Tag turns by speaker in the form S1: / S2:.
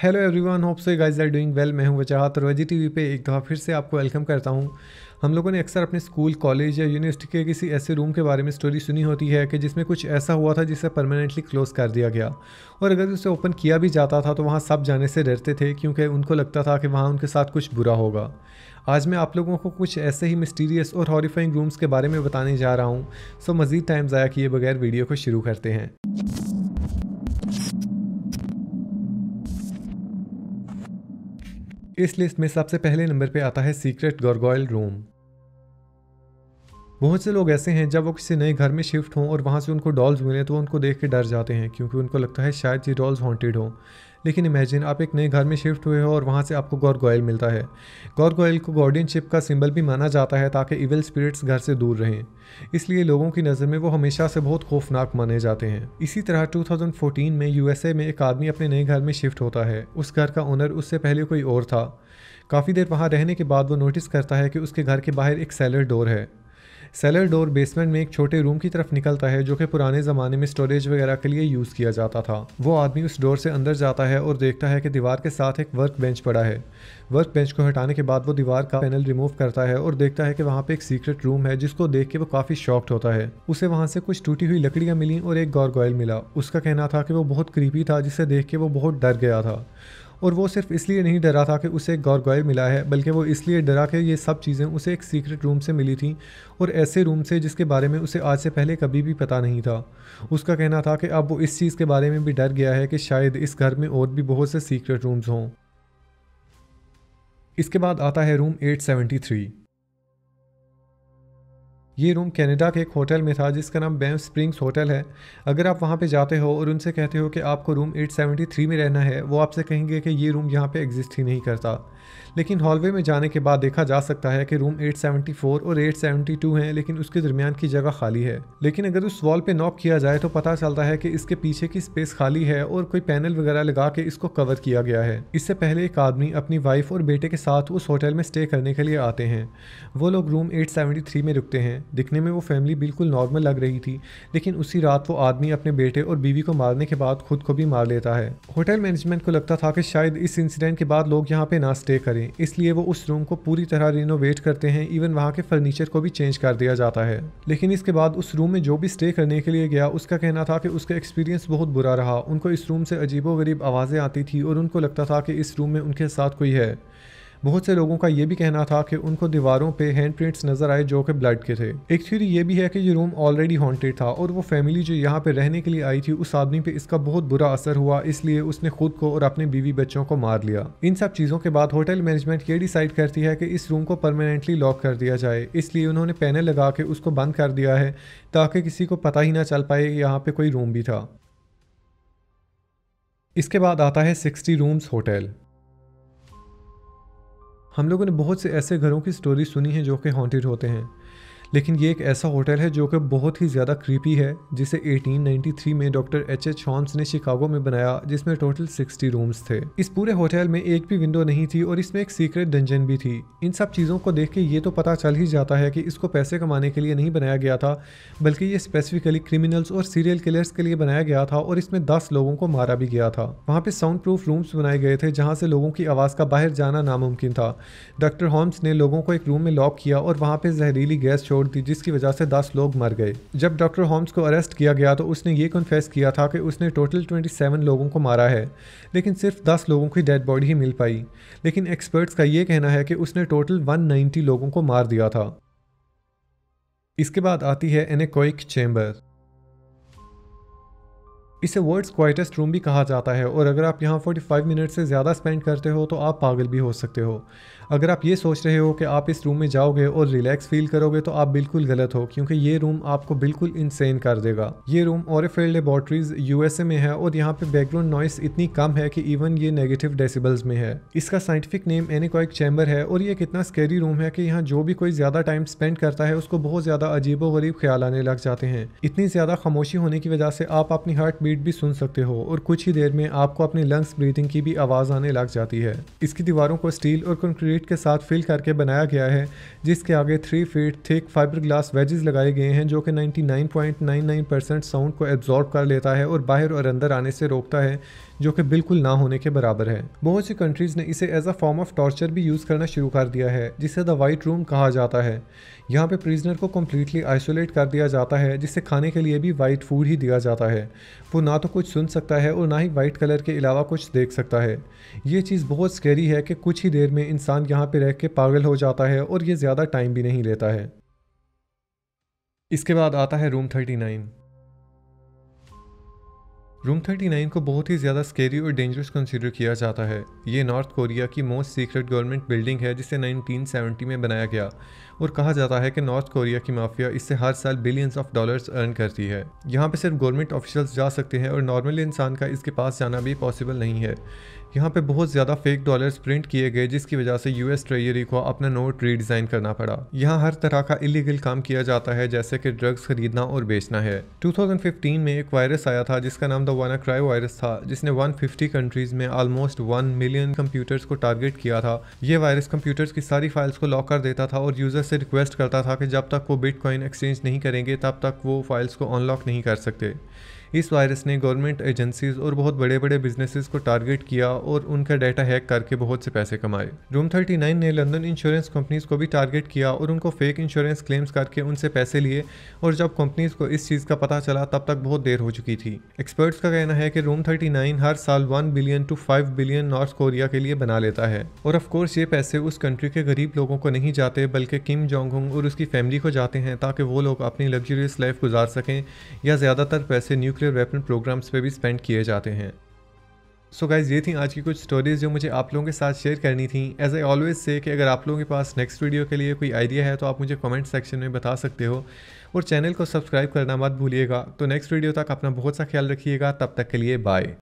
S1: hello everyone hope so guys are doing well मैं हूं वजरात और वजी टीवी पे एक दफ़ा फिर से आपको वेलकम करता हूं हम लोगों ने अक्सर अपने स्कूल कॉलेज या यूनिवर्सिटी के किसी ऐसे रूम के बारे में स्टोरी सुनी होती है कि जिसमें कुछ ऐसा हुआ था जिसे परमानेंटली क्लोज़ कर दिया गया और अगर उसे ओपन किया भी जाता था तो वहाँ सब जाने से डरते थे क्योंकि उनको लगता था कि वहाँ उनके साथ कुछ बुरा होगा आज मैं आप लोगों को कुछ ऐसे ही मिस्टीरियस और हॉरीफाइंग रूम्स के बारे में बताने जा रहा हूँ सो मज़ीद टाइम ज़ाया किए बगैर वीडियो को शुरू करते हैं इस लिस्ट में सबसे पहले नंबर पे आता है सीक्रेट गॉर्गॉयल रूम बहुत से लोग ऐसे हैं जब वो किसी नए घर में शिफ्ट हों और वहाँ से उनको डॉल्स मिले तो उनको देख के डर जाते हैं क्योंकि उनको लगता है शायद ये डॉल्स हॉन्टेड हों लेकिन इमेजिन आप एक नए घर में शिफ्ट हुए हो और वहाँ से आपको गौर गोयल मिलता है गौर गोयल को गॉर्डियनशिप का सिंबल भी माना जाता है ताकि इविल स्पिरिट्स घर से दूर रहें इसलिए लोगों की नज़र में वो हमेशा से बहुत खौफनाक माने जाते हैं इसी तरह 2014 में यूएसए में एक आदमी अपने नए घर में शिफ्ट होता है उस घर का ओनर उससे पहले कोई और था काफ़ी देर वहाँ रहने के बाद वो नोटिस करता है कि उसके घर के बाहर एक सेलर डोर है सेलर डोर बेसमेंट में एक छोटे रूम की तरफ निकलता है जो कि पुराने ज़माने में स्टोरेज वगैरह के लिए यूज़ किया जाता था वो आदमी उस डोर से अंदर जाता है और देखता है कि दीवार के साथ एक वर्क बेंच पड़ा है वर्क बेंच को हटाने के बाद वो दीवार का पैनल रिमूव करता है और देखता है कि वहाँ पे एक सीक्रेट रूम है जिसको देख के वो काफ़ी शॉक्ड होता है उसे वहाँ से कुछ टूटी हुई लकड़ियाँ मिली और एक गॉर्गॉयल मिला उसका कहना था कि वो बहुत क्रीपी था जिसे देख के वो बहुत डर गया था और वो सिर्फ इसलिए नहीं डरा था कि उसे एक गॉर्गॉयल मिला है बल्कि वो इसलिए डरा कि ये सब चीज़ें उसे एक सीक्रेट रूम से मिली थी और ऐसे रूम से जिसके बारे में उसे आज से पहले कभी भी पता नहीं था उसका कहना था कि अब वो इस चीज़ के बारे में भी डर गया है कि शायद इस घर में और भी बहुत से सीक्रेट रूम्स हों इसके बाद आता है रूम 873 ये रूम कनाडा के एक होटल में था जिसका नाम बैम स्प्रिंग्स होटल है अगर आप वहाँ पे जाते हो और उनसे कहते हो कि आपको रूम 873 में रहना है वो आपसे कहेंगे कि ये रूम यहाँ पे एग्जिस्ट ही नहीं करता लेकिन हॉलवे में जाने के बाद देखा जा सकता है कि रूम 874 और 872 हैं लेकिन उसके दरमियान की जगह खाली है लेकिन अगर उस वॉल पर नॉक किया जाए तो पता चलता है कि इसके पीछे की स्पेस खाली है और कोई पैनल वगैरह लगा के इसको कवर किया गया है इससे पहले एक आदमी अपनी वाइफ और बेटे के साथ उस होटल में स्टे करने के लिए आते हैं वो लोग रूम एट में रुकते हैं दिखने में वो फैमिली बिल्कुल नॉर्मल लग रही थी लेकिन उसी रात वो आदमी अपने बेटे और बीवी को मारने के बाद खुद को भी मार लेता है होटल मैनेजमेंट को लगता था कि शायद इस इंसिडेंट के बाद लोग यहाँ पे ना स्टे करें इसलिए वो उस रूम को पूरी तरह रिनोवेट करते हैं इवन वहाँ के फर्नीचर को भी चेंज कर दिया जाता है लेकिन इसके बाद उस रूम में जो भी स्टे करने के लिए गया उसका कहना था कि उसका एक्सपीरियंस बहुत बुरा रहा उनको इस रूम से अजीबो गरीब आवाज़ें आती थी और उनको लगता था कि इस रूम में उनके साथ कोई है बहुत से लोगों का ये भी कहना था कि उनको दीवारों पे हैंड प्रिंट्स नजर आए जो कि ब्लड के थे एक थ्योरी ये भी है कि ये रूम ऑलरेडी हॉन्टेड था और वो फैमिली जो यहाँ पे रहने के लिए आई थी उस आदमी पे इसका बहुत बुरा असर हुआ इसलिए उसने खुद को और अपने बीवी बच्चों को मार लिया इन सब चीज़ों के बाद होटल मैनेजमेंट ये डिसाइड करती है कि इस रूम को परमानेंटली लॉक कर दिया जाए इसलिए उन्होंने पैनल लगा के उसको बंद कर दिया है ताकि किसी को पता ही ना चल पाए कि यहाँ पे कोई रूम भी था इसके बाद आता है सिक्सटी रूम्स होटल हम लोगों ने बहुत से ऐसे घरों की स्टोरी सुनी है जो कि हॉन्टेड होते हैं लेकिन ये एक ऐसा होटल है जो कि बहुत ही ज़्यादा क्रीपी है जिसे 1893 में डॉक्टर एच एच हॉन्स ने शिकागो में बनाया जिसमें टोटल 60 रूम्स थे इस पूरे होटल में एक भी विंडो नहीं थी और इसमें एक सीक्रेट डंजन भी थी इन सब चीज़ों को देख के ये तो पता चल ही जाता है कि इसको पैसे कमाने के लिए नहीं बनाया गया था बल्कि ये स्पेसिफिकली क्रिमिनल्स और सीरियल किलर्स के लिए बनाया गया था और इसमें दस लोगों को मारा भी गया था वहाँ पर साउंड प्रूफ रूम्स बनाए गए थे जहाँ से लोगों की आवाज़ का बाहर जाना नामुमकिन था डॉक्टर हॉम्स ने लोगों को एक रूम में लॉक किया और वहाँ पर जहरीली गैस छोड़ छोड़ दी जिसकी वजह से दस लोग मर गए जब डॉक्टर होम्स को अरेस्ट किया गया तो उसने ये कन्फेस किया था कि उसने टोटल 27 लोगों को मारा है लेकिन सिर्फ दस लोगों की डेड बॉडी ही मिल पाई लेकिन एक्सपर्ट्स का ये कहना है कि उसने टोटल 190 लोगों को मार दिया था इसके बाद आती है एनेकोइक चैम्बर इसे वर्ल्ड क्वाइटेस्ट रूम भी कहा जाता है और अगर आप यहाँ 45 मिनट से ज़्यादा स्पेंड करते हो तो आप पागल भी हो सकते हो अगर आप ये सोच रहे हो कि आप इस रूम में जाओगे और रिलैक्स फील करोगे तो आप बिल्कुल गलत हो क्योंकि ये रूम आपको बिल्कुल इंसेन कर देगा ये रूम और फील्ड लेबॉर्ट्रीज यूएसए में है और यहाँ पे बैकग्राउंड नॉइस इतनी कम है कि इवन ये नेगेटिव डेसिबल्स में है इसका साइंटिफिक नेम एनिकॉइक चैम्बर है और ये कितना स्केरी रूम है कि यहाँ जो भी कोई ज़्यादा टाइम स्पेंड करता है उसको बहुत ज़्यादा अजीबो गरीब ख्याल आने लग जाते हैं इतनी ज़्यादा खामोशी होने की वजह से आप अपनी हार्ट बीट बीट भी सुन सकते हो और कुछ ही देर में आपको अपने लंग्स ब्रीथिंग की भी आवाज़ आने लग जाती है इसकी दीवारों को स्टील और कंक्रीट के साथ फिल करके बनाया गया है जिसके आगे three feet thick fibreglass wedges लगाए गए हैं जो कि 99.99 साउंड को एब्जॉर्ब कर लेता है और बाहर और अंदर आने से रोकता है जो कि बिल्कुल ना होने के बराबर है बहुत सी कंट्रीज ने इसे as a form of torture भी यूज़ करना शुरू कर दिया है जिसे द वाइट रूम कहा जाता है यहाँ पे प्रिजनर को कम्प्लीटली आइसोलेट कर दिया जाता है जिससे खाने के लिए भी वाइट फूड ही दिया जाता है वो ना तो कुछ सुन सकता है और ना ही वाइट कलर के अलावा कुछ देख सकता है ये चीज़ बहुत स्केरी है कि कुछ ही देर में इंसान यहाँ पर रह के पागल हो जाता है और ये ज़्यादा टाइम भी नहीं लेता है इसके बाद आता है रूम थर्टी नाइन रूम 39 को बहुत ही ज़्यादा स्केरी और डेंजरस कंसिडर किया जाता है ये नॉर्थ कोरिया की मोस्ट सीक्रेट गवर्नमेंट बिल्डिंग है जिसे 1970 में बनाया गया और कहा जाता है कि नॉर्थ कोरिया की माफिया इससे हर साल बिलियंस ऑफ डॉलर्स अर्न करती है यहाँ पे सिर्फ गवर्नमेंट ऑफिशल्स जा सकते हैं और नॉर्मल इंसान का इसके पास जाना भी पॉसिबल नहीं है यहाँ पे बहुत ज़्यादा फेक डॉलर्स प्रिंट किए गए जिसकी वजह से यूएस ट्रेजरी को अपना नोट रीडिज़ाइन करना पड़ा यहाँ हर तरह का इलीगल काम किया जाता है जैसे कि ड्रग्स खरीदना और बेचना है 2015 में एक वायरस आया था जिसका नाम द वाना क्राई वायरस था जिसने 150 कंट्रीज में ऑलमोस्ट 1 मिलियन कंप्यूटर्स को टारगेट किया था यह वायरस कंप्यूटर्स की सारी फाइल्स को लॉक कर देता था और यूज़र से रिक्वेस्ट करता था कि जब तक वो बिटकॉइन एक्सचेंज नहीं करेंगे तब तक वो फाइल्स को अनलॉक नहीं कर सकते इस वायरस ने गवर्नमेंट एजेंसीज और बहुत बड़े बड़े बिजनेसेस को टारगेट किया और उनका डाटा हैक करके बहुत से पैसे कमाए रूम 39 ने लंदन इंश्योरेंस कंपनीज को भी टारगेट किया और उनको फेक इंश्योरेंस क्लेम्स करके उनसे पैसे लिए और जब कंपनीज को इस चीज़ का पता चला तब तक बहुत देर हो चुकी थी एक्सपर्ट्स का कहना है कि रूम नाइन हर साल one billion to five billion North Korea के लिए बना लेता है और ऑफकोर्स ये पैसे उस कंट्री के गरीब लोगों को नहीं जाते बल्कि किम जोंग और उसकी फैमिली को जाते हैं ताकि वो लोग अपनी लग्जरियस लाइफ गुजार सकें या ज़्यादातर पैसे न्यूक्लियर न्यूक्लियर वेपन प्रोग्राम्स पे भी स्पेंड किए जाते हैं सो so गाइज ये थी आज की कुछ स्टोरीज जो मुझे आप लोगों के साथ शेयर करनी थी एज आई ऑलवेज से कि अगर आप लोगों के पास नेक्स्ट वीडियो के लिए कोई आइडिया है तो आप मुझे कमेंट सेक्शन में बता सकते हो और चैनल को सब्सक्राइब करना मत भूलिएगा तो नेक्स्ट वीडियो तक अपना बहुत सा ख्याल रखिएगा तब तक के लिए बाय